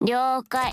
了解